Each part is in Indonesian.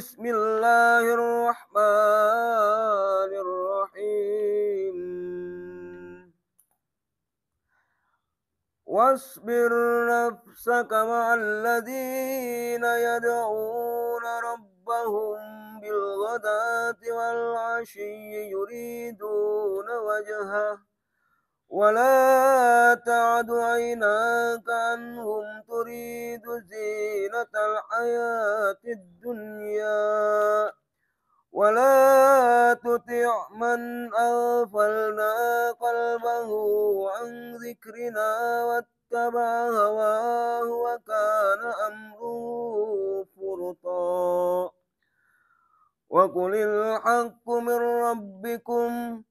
بسم الله الرحمن الرحيم واصبر نفسك مع الذين يدعون ربهم بالغداة والعشي يريدون وجهه ولا تعد عيناك عنهم تريد زينة الحياة الدنيا ولا تطع من أغفلنا قلبه عن ذكرنا واتبع هواه وكان أمره فرطا وقل الحق من ربكم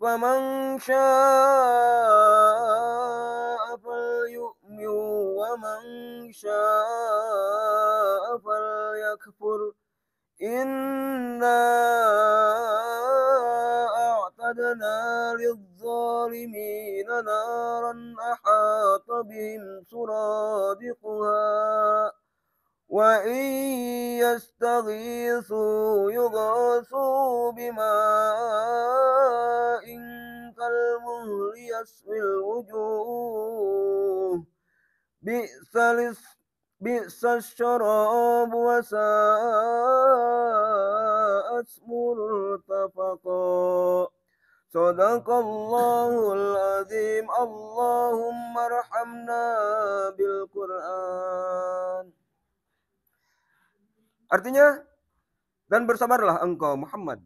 فمن شاء فليؤمن ومن شاء فليكفر إنا أعتدنا للظالمين نارا أحاط بهم سرادقها وإن يستغيثوا يغاثوا بماء كالمهل يسوي الوجوه بئس بئس الشراب وساءت مرتفقا صدق الله العظيم اللهم ارحمنا بالقرآن Artinya dan bersabarlah engkau Muhammad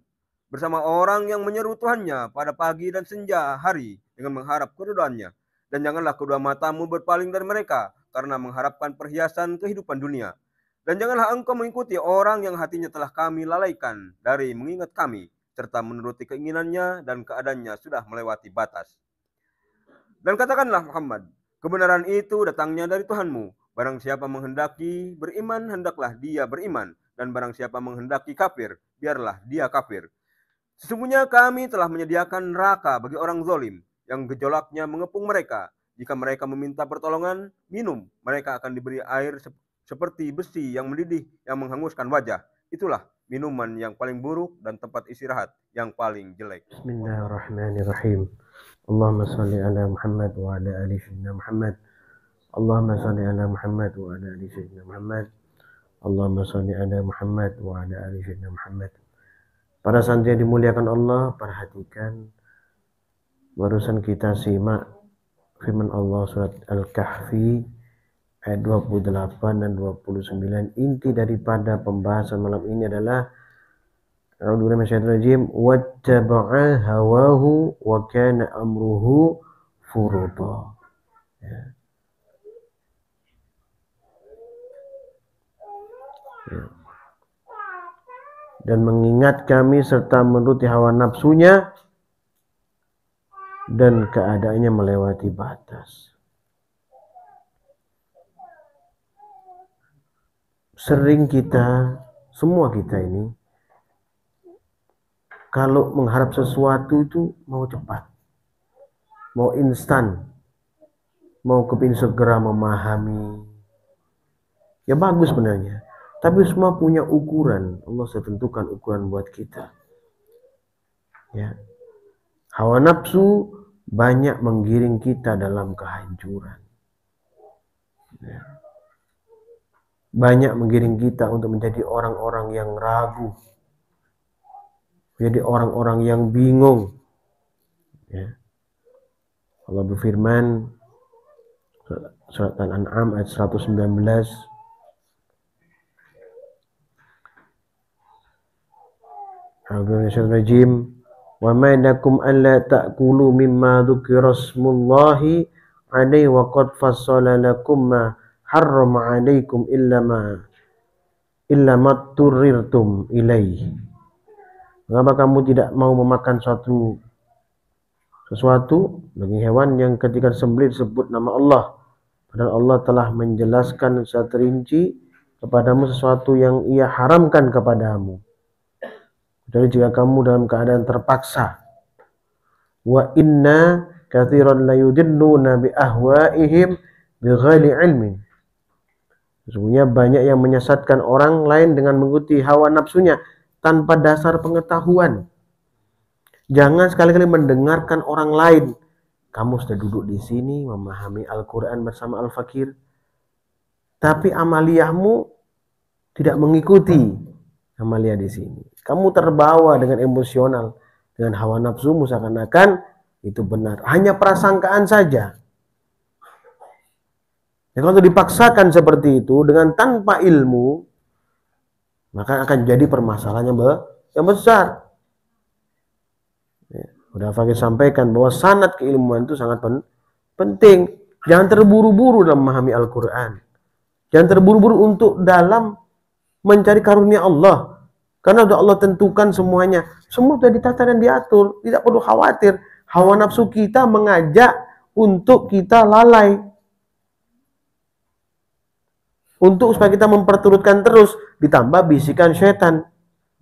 bersama orang yang menyeru Tuhannya pada pagi dan senja hari dengan mengharap keridhaannya dan janganlah kedua matamu berpaling dari mereka karena mengharapkan perhiasan kehidupan dunia dan janganlah engkau mengikuti orang yang hatinya telah kami lalaikan dari mengingat kami serta menuruti keinginannya dan keadaannya sudah melewati batas dan katakanlah Muhammad kebenaran itu datangnya dari Tuhanmu Barang siapa menghendaki beriman, hendaklah dia beriman. Dan barang siapa menghendaki kafir, biarlah dia kafir. Sesungguhnya kami telah menyediakan neraka bagi orang zolim yang gejolaknya mengepung mereka. Jika mereka meminta pertolongan, minum. Mereka akan diberi air seperti besi yang mendidih, yang menghanguskan wajah. Itulah minuman yang paling buruk dan tempat istirahat yang paling jelek. Bismillahirrahmanirrahim. Allahumma salli ala Muhammad wa ala ali Muhammad. Allahumma salli ala Muhammad wa ala ali sayyidina Muhammad. Allahumma salli ala Muhammad wa ala ali sayyidina Muhammad. Para santri yang dimuliakan Allah, perhatikan barusan kita simak firman Allah surat Al-Kahfi ayat 28 dan 29. Inti daripada pembahasan malam ini adalah A'udzu rajim wattaba'a hawahu wa kana amruhu furuta. Ya dan mengingat kami serta menuruti hawa nafsunya dan keadaannya melewati batas. Sering kita, semua kita ini, kalau mengharap sesuatu itu mau cepat, mau instan, mau kepingin segera memahami. Ya bagus sebenarnya. Tapi semua punya ukuran. Allah sudah tentukan ukuran buat kita. Ya. Hawa nafsu banyak menggiring kita dalam kehancuran. Ya. Banyak menggiring kita untuk menjadi orang-orang yang ragu. Menjadi orang-orang yang bingung. Ya. Allah berfirman surat Al-An'am ayat 119 Bismillahirrahmanirrahim. Wa ma'inakum lakum alla ta'kulu mimma dzukira smullahi alaihi wa qad fassala lakum ma harrama alaikum illa ma illa ma turirtum ilaihi. Mengapa kamu tidak mau memakan suatu sesuatu bagi hewan yang ketika disembelih disebut nama Allah? Padahal Allah telah menjelaskan secara terinci kepadamu sesuatu yang ia haramkan kepadamu. Dan jika kamu dalam keadaan terpaksa. Wa inna kathiran la yudilluna bi ahwaihim bighairi ilmin. Sesungguhnya banyak yang menyesatkan orang lain dengan mengikuti hawa nafsunya tanpa dasar pengetahuan. Jangan sekali-kali mendengarkan orang lain. Kamu sudah duduk di sini memahami Al-Quran bersama Al-Fakir. Tapi amaliyahmu tidak mengikuti lihat di sini. Kamu terbawa dengan emosional, dengan hawa nafsu, seakan-akan itu benar. Hanya prasangkaan saja. Ya, kalau dipaksakan seperti itu dengan tanpa ilmu, maka akan jadi permasalahan yang, yang besar. Ya, udah Fakir sampaikan bahwa sanat keilmuan itu sangat pen penting. Jangan terburu-buru dalam memahami Al-Quran. Jangan terburu-buru untuk dalam mencari karunia Allah. Karena sudah Allah tentukan semuanya. Semua sudah ditata dan diatur. Tidak perlu khawatir. Hawa nafsu kita mengajak untuk kita lalai. Untuk supaya kita memperturutkan terus. Ditambah bisikan setan.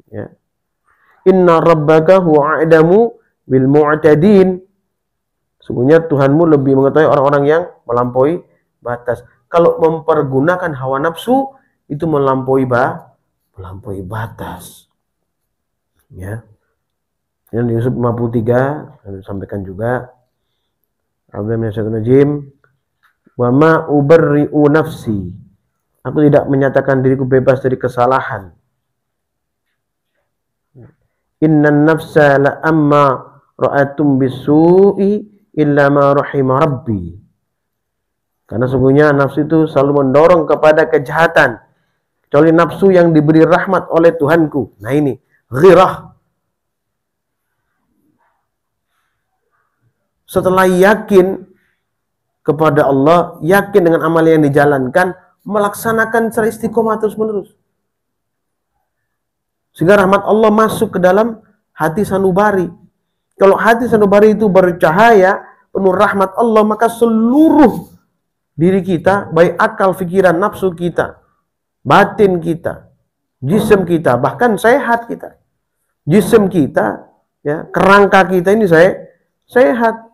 Ya. Inna rabbaka huwa a'damu bil mu'tadin. Sungguhnya Tuhanmu lebih mengetahui orang-orang yang melampaui batas. Kalau mempergunakan hawa nafsu, itu melampaui ba, melampaui batas. Ya. di Yusuf 53 saya sampaikan juga Al-Najim wa ma ubarri'u nafsi aku tidak menyatakan diriku bebas dari kesalahan Inna nafsa la amma ra'atum bisu'i illa ma rahima rabbi karena sungguhnya nafsu itu selalu mendorong kepada kejahatan kecuali nafsu yang diberi rahmat oleh Tuhanku. Nah ini ghirah. Setelah yakin kepada Allah, yakin dengan amal yang dijalankan, melaksanakan secara istiqomah terus-menerus. Sehingga rahmat Allah masuk ke dalam hati sanubari. Kalau hati sanubari itu bercahaya, penuh rahmat Allah, maka seluruh diri kita, baik akal, pikiran, nafsu kita, batin kita, jisim kita, bahkan sehat kita. Jisim kita, ya, kerangka kita ini saya sehat.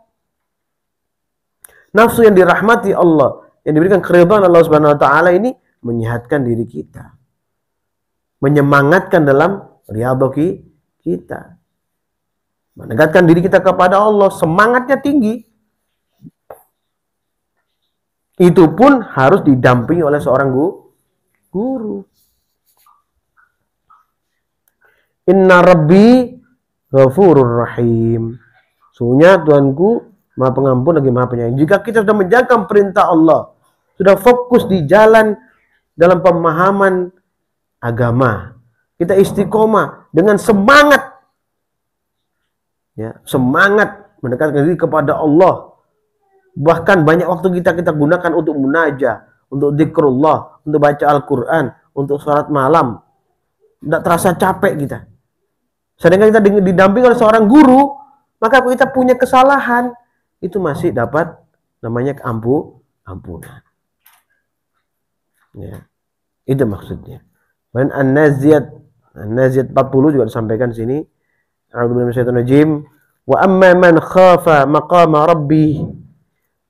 Nafsu yang dirahmati Allah, yang diberikan keridhaan Allah Subhanahu wa taala ini menyehatkan diri kita. Menyemangatkan dalam riadoki kita. menegakkan diri kita kepada Allah, semangatnya tinggi. Itu pun harus didampingi oleh seorang guru guru. Inna Rabbi ghafurur rahim. Sungguhnya Tuhanku Maha Pengampun lagi Maha Penyayang. Jika kita sudah menjaga perintah Allah, sudah fokus di jalan dalam pemahaman agama, kita istiqomah dengan semangat ya, semangat mendekatkan diri kepada Allah. Bahkan banyak waktu kita kita gunakan untuk munajat, untuk zikrullah, untuk baca Al-Quran, untuk sholat malam. Tidak terasa capek kita. Sedangkan kita didampingi oleh seorang guru, maka kita punya kesalahan. Itu masih dapat namanya ampu, ampunan. Ya. Itu maksudnya. Dan An-Naziyat An-Naziyat 40 juga disampaikan di sini. Alhamdulillah, minasyaitonir Najim. Wa amma man khafa maqama rabbih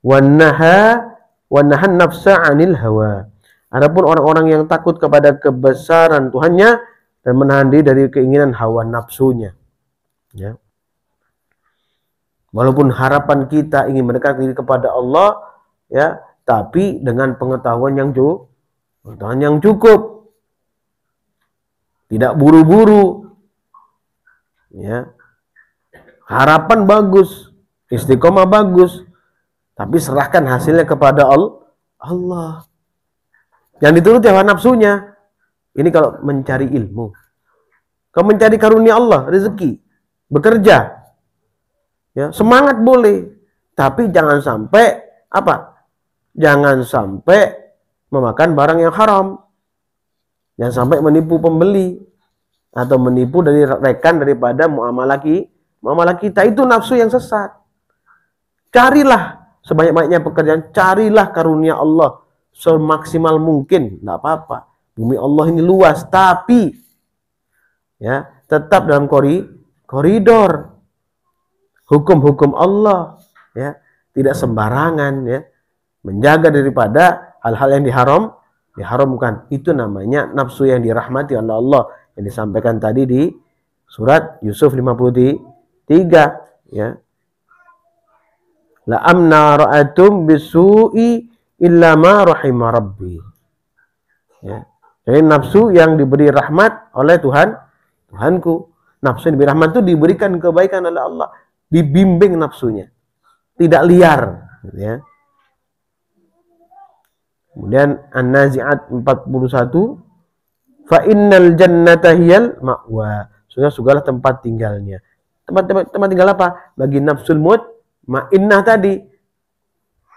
wa naha Wanahan nafsa 'anil hawa. Adapun orang-orang yang takut kepada kebesaran Tuhannya dan menahan diri dari keinginan hawa nafsunya. Ya. Walaupun harapan kita ingin mendekat diri kepada Allah, ya, tapi dengan pengetahuan yang cukup, pengetahuan yang cukup. Tidak buru-buru. Ya. Harapan bagus, istiqomah bagus, tapi serahkan hasilnya kepada Allah. Yang dituruti hawa nafsunya. Ini kalau mencari ilmu. Kalau mencari karunia Allah, rezeki, bekerja. Ya, semangat boleh, tapi jangan sampai apa? Jangan sampai memakan barang yang haram. Jangan sampai menipu pembeli atau menipu dari rekan daripada muamalah kita. Muamalah kita itu nafsu yang sesat. Carilah sebanyak-banyaknya pekerjaan, carilah karunia Allah semaksimal mungkin, tidak apa-apa. Bumi Allah ini luas, tapi ya tetap dalam kori, koridor hukum-hukum Allah, ya tidak sembarangan, ya menjaga daripada hal-hal yang diharam, diharamkan. Itu namanya nafsu yang dirahmati oleh Allah yang disampaikan tadi di surat Yusuf 53 ya La amna ra'atum bisu'i illa ma rahima rabbi. Ya. Jadi nafsu yang diberi rahmat oleh Tuhan, Tuhanku. Nafsu yang diberi rahmat itu diberikan kebaikan oleh Allah. Dibimbing nafsunya. Tidak liar. Gitu ya. Kemudian An-Nazi'at 41 Fa innal jannata hiyal ma'wa. Sungguh segala tempat tinggalnya. Tempat, tempat, tempat tinggal apa? Bagi nafsul mut Ma'innah tadi.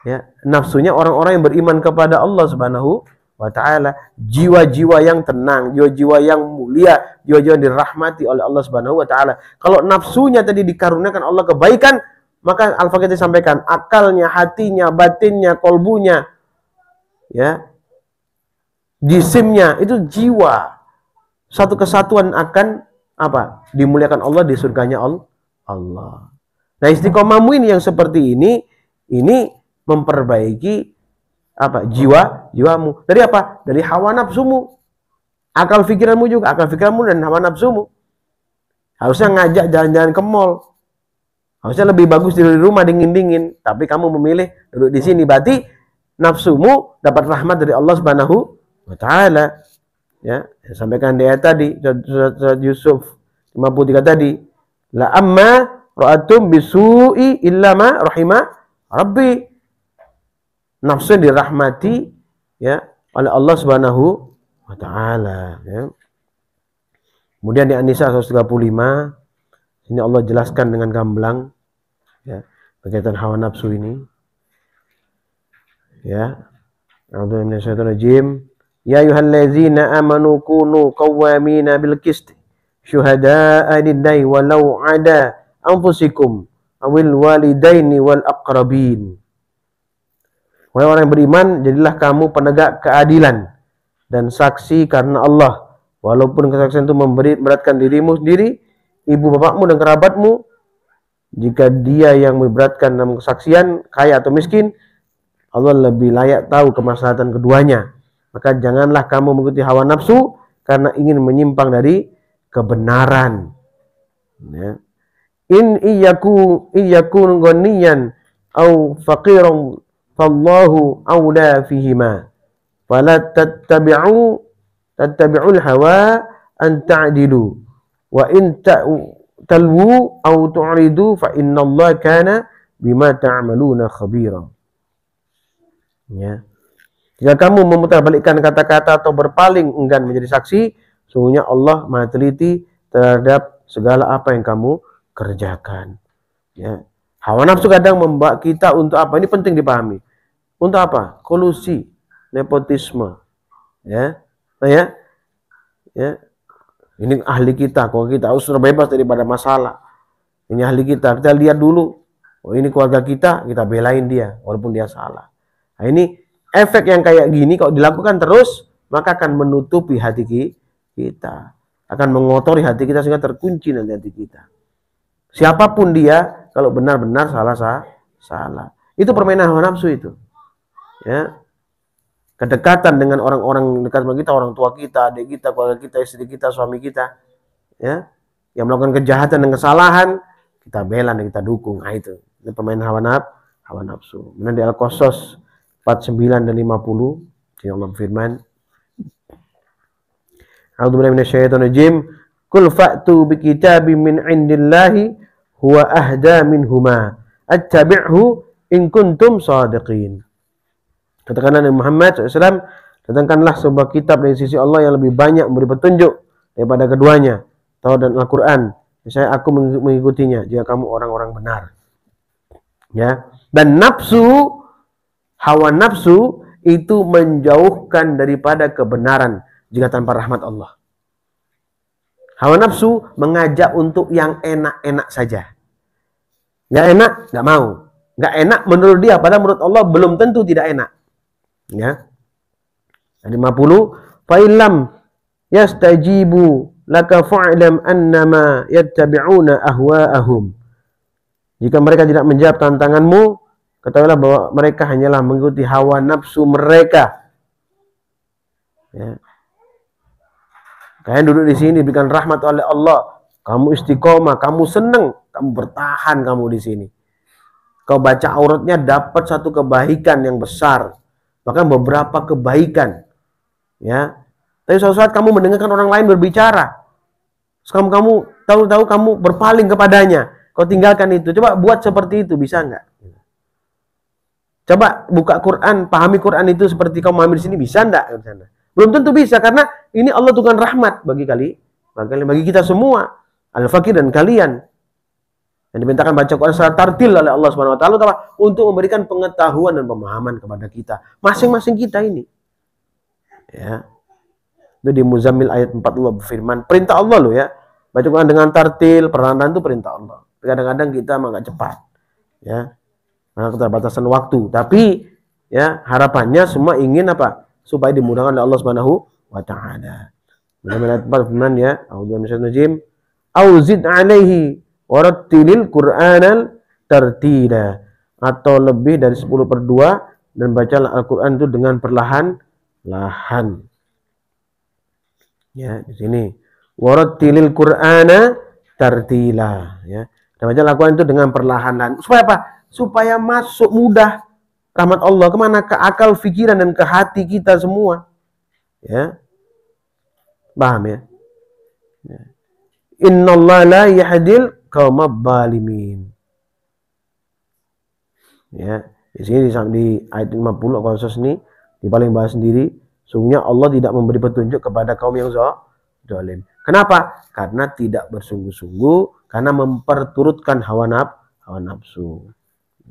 Ya, nafsunya orang-orang yang beriman kepada Allah Subhanahu wa taala, jiwa-jiwa yang tenang, jiwa-jiwa yang mulia, jiwa-jiwa yang dirahmati oleh Allah Subhanahu wa taala. Kalau nafsunya tadi dikaruniakan Allah kebaikan, maka Al-Fakir sampaikan akalnya, hatinya, batinnya, kolbunya, ya, jisimnya itu jiwa. Satu kesatuan akan apa? Dimuliakan Allah di surganya Allah. Nah istiqomah ini yang seperti ini ini memperbaiki apa jiwa jiwamu dari apa dari hawa nafsumu akal pikiranmu juga akal pikiranmu dan hawa nafsumu harusnya ngajak jalan-jalan ke mall harusnya lebih bagus di rumah dingin-dingin tapi kamu memilih duduk di sini berarti nafsumu dapat rahmat dari Allah Subhanahu wa taala ya saya sampaikan dia tadi surat Yusuf 53 tadi la amma Ra'atum bisu'i illa ma rahima rabbi. Nafsu dirahmati ya oleh Allah Subhanahu wa taala ya. Kemudian di An-Nisa 135 ini Allah jelaskan dengan gamblang ya berkaitan hawa nafsu ini. Ya. A'udzu Ya ayyuhallazina amanu kunu qawwamina bil qist syuhada'a lillahi walau ada anfusikum awil walidaini wal aqrabin. Wahai orang yang beriman, jadilah kamu penegak keadilan dan saksi karena Allah. Walaupun kesaksian itu memberi beratkan dirimu sendiri, ibu bapakmu dan kerabatmu, jika dia yang memberatkan dalam kesaksian, kaya atau miskin, Allah lebih layak tahu kemaslahatan keduanya. Maka janganlah kamu mengikuti hawa nafsu karena ingin menyimpang dari kebenaran. Ya in iyaku iyakun ghaniyan au faqiran fallahu aula fihima fala tattabi'u tattabi'ul hawa an ta'dilu wa in talwu au tu'ridu fa innallaha kana bima ta'maluna khabira ya jika kamu memutarbalikkan kata-kata atau berpaling enggan menjadi saksi sungguhnya Allah Maha teliti terhadap segala apa yang kamu kerjakan. Ya. Hawa nafsu kadang membawa kita untuk apa? Ini penting dipahami. Untuk apa? Kolusi, nepotisme. Ya. Nah, ya. Ya. Ini ahli kita, kalau kita harus terbebas daripada masalah. Ini ahli kita, kita lihat dulu. Oh, ini keluarga kita, kita belain dia walaupun dia salah. Nah, ini efek yang kayak gini kalau dilakukan terus, maka akan menutupi hati kita. Akan mengotori hati kita sehingga terkunci nanti hati kita. Siapapun dia, kalau benar-benar salah sah, salah. Itu permainan hawa nafsu itu. Ya. Kedekatan dengan orang-orang dekat sama kita, orang tua kita, adik kita, keluarga kita, istri kita, suami kita, ya, yang melakukan kejahatan dan kesalahan, kita bela dan kita dukung. Nah, itu. Ini permainan hawa nafsu, hawa nafsu. Kemudian di Al-Qasas 49 dan 50, Allah firman, A'udzu billahi minasyaitonir rajim. Kul fa'tu bi kitabim min indillahi huwa ahda minhuma attabi'hu in kuntum sadiqin katakanlah Nabi Muhammad SAW datangkanlah sebuah kitab dari sisi Allah yang lebih banyak memberi petunjuk daripada keduanya Taurat dan Al-Quran saya aku mengikutinya jika kamu orang-orang benar ya dan nafsu hawa nafsu itu menjauhkan daripada kebenaran jika tanpa rahmat Allah Hawa nafsu mengajak untuk yang enak-enak saja. Gak enak, gak mau. Gak enak menurut dia, padahal menurut Allah belum tentu tidak enak. Ya. 50. Fa'ilam yastajibu laka fa'lam annama yattabi'una ahwa'ahum. Jika mereka tidak menjawab tantanganmu, ketahuilah bahwa mereka hanyalah mengikuti hawa nafsu mereka. Ya. Kalian duduk di sini diberikan rahmat oleh Allah. Kamu istiqomah, kamu seneng, kamu bertahan kamu di sini. Kau baca auratnya dapat satu kebaikan yang besar, bahkan beberapa kebaikan. Ya. Tapi suatu saat kamu mendengarkan orang lain berbicara. kamu kamu tahu-tahu kamu berpaling kepadanya. Kau tinggalkan itu. Coba buat seperti itu bisa nggak? Coba buka Quran, pahami Quran itu seperti kau pahami di sini bisa enggak? Belum tentu bisa karena ini Allah tukan rahmat bagi kali bagi, kita semua, al-fakir dan kalian. Yang dimintakan baca Quran secara tartil oleh Allah Subhanahu wa taala untuk memberikan pengetahuan dan pemahaman kepada kita, masing-masing kita ini. Ya. Itu di Muzammil ayat 4 Allah berfirman, perintah Allah lo ya. Baca Quran dengan tartil, perlahan itu perintah Allah. Kadang-kadang kita mah gak cepat. Ya. Karena keterbatasan waktu, tapi ya harapannya semua ingin apa? Supaya dimudahkan oleh Allah Subhanahu wa ta'ala. bila mudahan tempat firman ya, a'udzubillahi najim. Auzid alaihi warattilil Qur'anan tertida. atau lebih dari 10 per 2 dan bacalah Al-Qur'an itu dengan perlahan-lahan. Ya, di sini warattilil Qur'ana tartila ya. Dan bacalah Al-Qur'an itu dengan perlahan-lahan. Supaya apa? Supaya masuk mudah rahmat Allah kemana ke akal, pikiran dan ke hati kita semua. Ya, Paham ya? ya. Inna Allah la yahdil kaum zalimin. Ya, di sini di ayat 50 khusus ini di paling bawah sendiri, sungguhnya Allah tidak memberi petunjuk kepada kaum yang zalim. Kenapa? Karena tidak bersungguh-sungguh, karena memperturutkan hawa naf, hawa nafsu.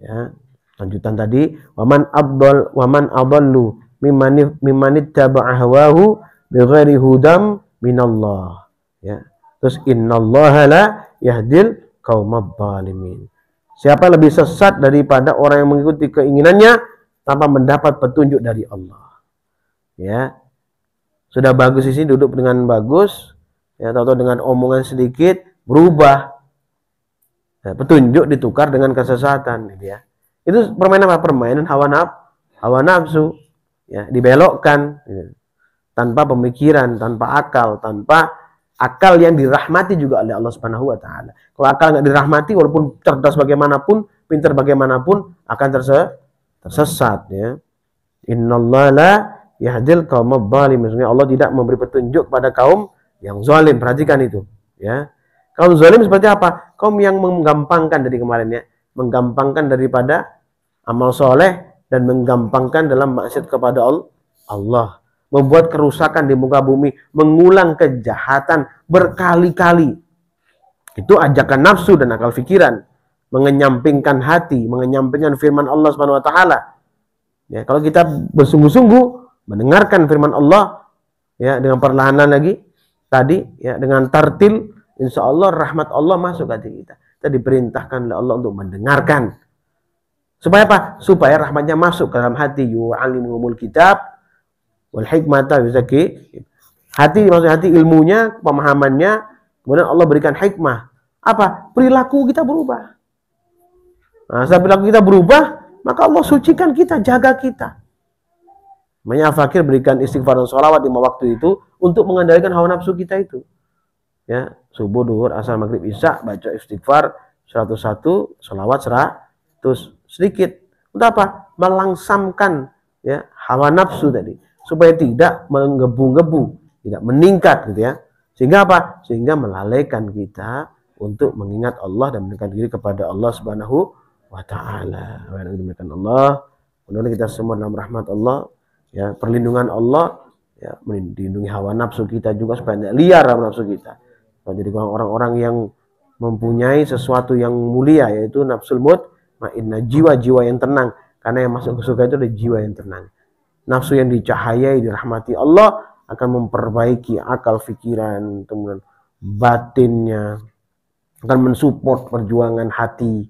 Ya. Lanjutan tadi, waman Abdul waman adallu mimani mimman hawahu bighairi hudam minallah ya terus innallaha la yahdil qaumadh dhalimin siapa lebih sesat daripada orang yang mengikuti keinginannya tanpa mendapat petunjuk dari Allah ya sudah bagus di sini duduk dengan bagus ya atau dengan omongan sedikit berubah ya, petunjuk ditukar dengan kesesatan gitu ya itu permainan apa permainan hawa nafsu hawa nafsu ya dibelokkan gitu tanpa pemikiran, tanpa akal, tanpa akal yang dirahmati juga oleh Allah Subhanahu wa taala. Kalau akal nggak dirahmati walaupun cerdas bagaimanapun, pintar bagaimanapun akan terse tersesat ya. Innallaha la yahdil qaumad Maksudnya Allah tidak memberi petunjuk pada kaum yang zalim. Perhatikan itu ya. Kaum zalim seperti apa? Kaum yang menggampangkan dari kemarin ya, menggampangkan daripada amal soleh dan menggampangkan dalam maksiat kepada Allah membuat kerusakan di muka bumi, mengulang kejahatan berkali-kali. Itu ajakan nafsu dan akal fikiran mengenyampingkan hati, mengenyampingkan firman Allah Subhanahu wa taala. Ya, kalau kita bersungguh-sungguh mendengarkan firman Allah ya dengan perlahanan lagi tadi ya dengan tartil insya Allah rahmat Allah masuk ke hati kita. Kita diperintahkan oleh Allah untuk mendengarkan. Supaya apa? Supaya rahmatnya masuk ke dalam hati. Yu'alimul kitab wal hikmata yuzaki hati maksudnya hati ilmunya pemahamannya kemudian Allah berikan hikmah apa perilaku kita berubah nah setelah perilaku kita berubah maka Allah sucikan kita jaga kita Makanya fakir berikan istighfar dan sholawat lima waktu itu untuk mengendalikan hawa nafsu kita itu. Ya, subuh, duhur, asal maghrib, isya, baca istighfar 101, sholawat terus sedikit. Untuk apa? Melangsamkan ya hawa nafsu tadi supaya tidak menggebu-gebu, tidak meningkat gitu ya. Sehingga apa? Sehingga melalaikan kita untuk mengingat Allah dan mendekatkan diri kepada Allah Subhanahu wa taala. Allah. Mudah-mudahan kita semua dalam rahmat Allah, ya, perlindungan Allah, ya, melindungi hawa nafsu kita juga supaya tidak liar hawa nafsu kita. Jadi orang-orang yang mempunyai sesuatu yang mulia yaitu nafsul mut, ma'inna jiwa-jiwa yang tenang. Karena yang masuk ke surga itu ada jiwa yang tenang nafsu yang dicahayai dirahmati Allah akan memperbaiki akal pikiran teman batinnya akan mensupport perjuangan hati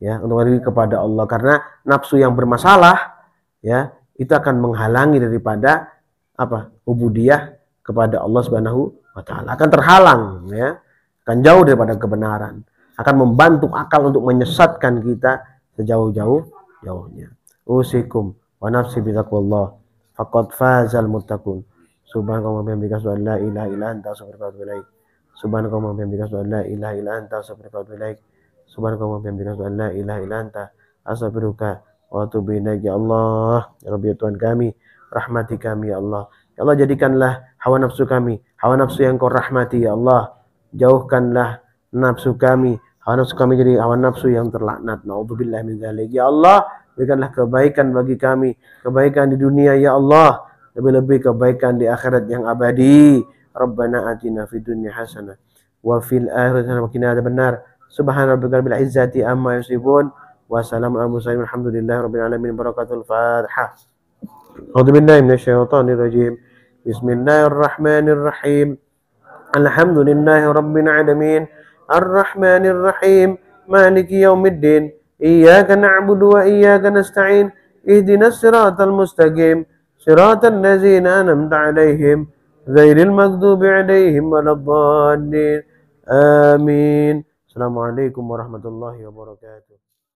ya untuk diri kepada Allah karena nafsu yang bermasalah ya itu akan menghalangi daripada apa ubudiyah kepada Allah Subhanahu wa taala akan terhalang ya akan jauh daripada kebenaran akan membantu akal untuk menyesatkan kita sejauh-jauh jauhnya usikum wa nafsi bi taqwallah faqad fazal muttaqun subhanaka wa bihamdika asyhadu an la ilaha illa anta astaghfiruka wa atubu ilaik subhanaka wa bihamdika asyhadu an la ilaha illa anta astaghfiruka wa atubu ilaik subhanaka wa bihamdika asyhadu an la ilaha illa anta astaghfiruka wa atubu ilaik ya Allah ya Rabbi ya Tuhan kami rahmati kami ya Allah ya Allah jadikanlah hawa nafsu kami hawa nafsu yang kau rahmati ya Allah jauhkanlah nafsu kami hawa nafsu kami jadi hawa nafsu yang terlaknat naudzubillah min dzalik ya Allah berikanlah kebaikan bagi kami, kebaikan di dunia ya Allah, lebih-lebih kebaikan di akhirat yang abadi. Rabbana atina fid dunya hasanah wa fil akhirati hasanah wa qina adzabannar. Subhana rabbika rabbil izzati amma yasifun wa salamun alal mursalin walhamdulillahi rabbil alamin. Barakatul Fatihah. أعوذ بالله من الشيطان الرجيم بسم الله الرحمن الرحيم الحمد لله رب العالمين الرحمن الرحيم مالك يوم الدين إياك نعبد وإياك نستعين اهدنا الصراط المستقيم صراط الذين أنمت عليهم غير المكذوب عليهم ولا الضالين آمين السلام عليكم ورحمة الله وبركاته